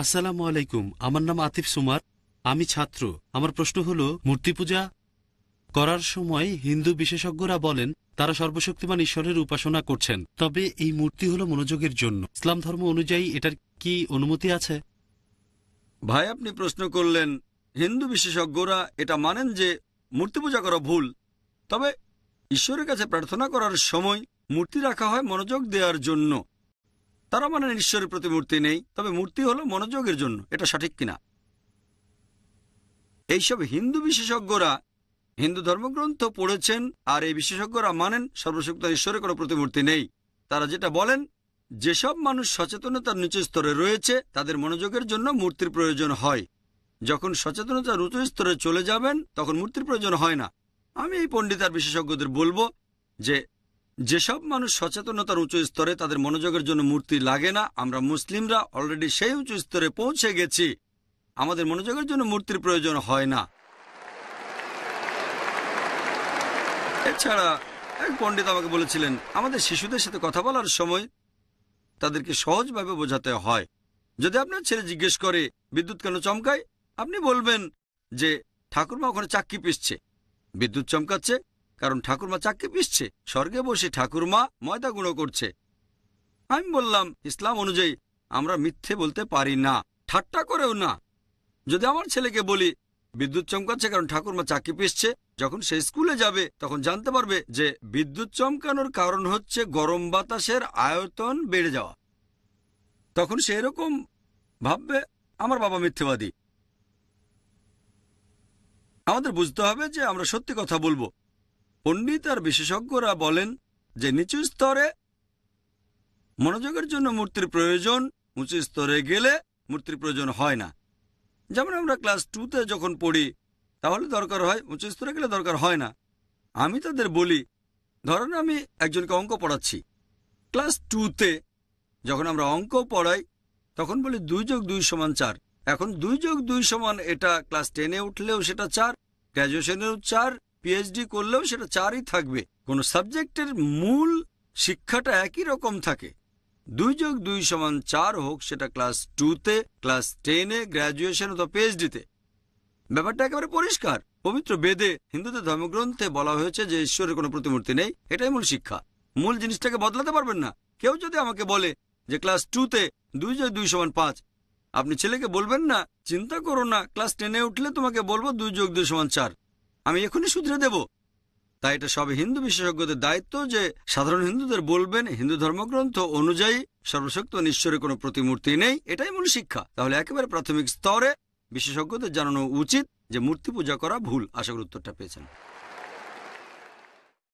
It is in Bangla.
আসসালামু আলাইকুম আমার নাম আতিফ সুমার আমি ছাত্র আমার প্রশ্ন হল মূর্তি পূজা করার সময় হিন্দু বিশেষজ্ঞরা বলেন তারা সর্বশক্তিমান ঈশ্বরের উপাসনা করছেন তবে এই মূর্তি হল মনোযোগের জন্য ইসলাম ধর্ম অনুযায়ী এটার কি অনুমতি আছে ভাই আপনি প্রশ্ন করলেন হিন্দু বিশেষজ্ঞরা এটা মানেন যে মূর্তি পূজা করা ভুল তবে ঈশ্বরের কাছে প্রার্থনা করার সময় মূর্তি রাখা হয় মনোযোগ দেওয়ার জন্য তারা মানে ঈশ্বরের প্রতি মূর্তি নেই তবে মূর্তি হলো মনোযোগের জন্য এটা সঠিক কিনা এইসব হিন্দু বিশেষজ্ঞরা হিন্দু ধর্মগ্রন্থ পড়েছেন আর এই বিশেষজ্ঞরা মানেন সর্বশক্ত ঈশ্বরের কোনো প্রতিমূর্তি নেই তারা যেটা বলেন যেসব মানুষ সচেতনতার নিচু স্তরে রয়েছে তাদের মনোযোগের জন্য মূর্তির প্রয়োজন হয় যখন সচেতনতার উঁচু স্তরে চলে যাবেন তখন মূর্তির প্রয়োজন হয় না আমি এই পণ্ডিত আর বিশেষজ্ঞদের বলবো যে যেসব মানুষ সচেতনতার উঁচু স্তরে তাদের মনোযোগের জন্য মূর্তি লাগে না আমরা মুসলিমরা অলরেডি সেই উঁচু স্তরে পৌঁছে গেছি আমাদের মনোযোগের জন্য মূর্তির প্রয়োজন হয় না এছাড়া এক পণ্ডিত আমাকে বলেছিলেন আমাদের শিশুদের সাথে কথা বলার সময় তাদেরকে সহজভাবে বোঝাতে হয় যদি আপনার ছেলে জিজ্ঞেস করে বিদ্যুৎ কেন চমকায় আপনি বলবেন যে ঠাকুরমা ওখানে চাক্কি পিসছে বিদ্যুৎ চমকাচ্ছে কারণ ঠাকুরমা চাককে পিসছে স্বর্গে বসে ঠাকুরমা ময়দা গুঁড়ো করছে আমি বললাম ইসলাম অনুযায়ী আমরা মিথ্যে বলতে পারি না ঠাট্টা করেও না যদি আমার ছেলেকে বলি বিদ্যুৎ চমকাচ্ছে কারণ ঠাকুরমা চাকি পিসছে যখন সে স্কুলে যাবে তখন জানতে পারবে যে বিদ্যুৎ চমকানোর কারণ হচ্ছে গরম বাতাসের আয়তন বেড়ে যাওয়া তখন সে এরকম ভাববে আমার বাবা মিথ্যেবাদী আমাদের বুঝতে হবে যে আমরা সত্যি কথা বলবো পণ্ডিত আর বিশেষজ্ঞরা বলেন যে নিচু স্তরে মনোযোগের জন্য মূর্তির প্রয়োজন উঁচু স্তরে গেলে মূর্তির প্রয়োজন হয় না যেমন আমরা ক্লাস টুতে যখন পড়ি তাহলে দরকার হয় উঁচু স্তরে গেলে দরকার হয় না আমি তাদের বলি ধরেন আমি একজনকে অঙ্ক পড়াচ্ছি ক্লাস টুতে যখন আমরা অঙ্ক পড়াই তখন বলি দুই যোগ দুই সমান চার এখন দুই যোগ দুই সমান এটা ক্লাস টেনে উঠলেও সেটা চার গ্র্যাজুয়েশনেও চার পিএইচডি করলেও সেটা চারই থাকবে কোন সাবজেক্টের মূল শিক্ষাটা একই রকম থাকে দুই যোগ দুই সমান চার হোক সেটা ক্লাস টুতে ক্লাস টেনে গ্র্যাজুয়েশন অথবা পিএইচডিতে ব্যাপারটা একেবারে পরিষ্কার পবিত্র বেদে হিন্দুদের ধর্মগ্রন্থে বলা হয়েছে যে ঈশ্বরের কোনো প্রতিমূর্তি নেই এটাই মূল শিক্ষা মূল জিনিসটাকে বদলাতে পারবেন না কেউ যদি আমাকে বলে যে ক্লাস টুতে দুই যোগ দুই সমান পাঁচ আপনি ছেলেকে বলবেন না চিন্তা করো না ক্লাস টেনে উঠলে তোমাকে বলবো দুই যোগ দুই সমান চার আমি এখনই শুধরে দেব তাই এটা সব হিন্দু বিশেষজ্ঞদের দায়িত্ব যে সাধারণ হিন্দুদের বলবেন হিন্দু ধর্মগ্রন্থ অনুযায়ী সর্বশক্ত নিশ্চয়ই কোনো প্রতিমূর্তি নেই এটাই মূল শিক্ষা তাহলে একেবারে প্রাথমিক স্তরে বিশেষজ্ঞদের জানানো উচিত যে মূর্তি পূজা করা ভুল আশা করি উত্তরটা পেয়েছেন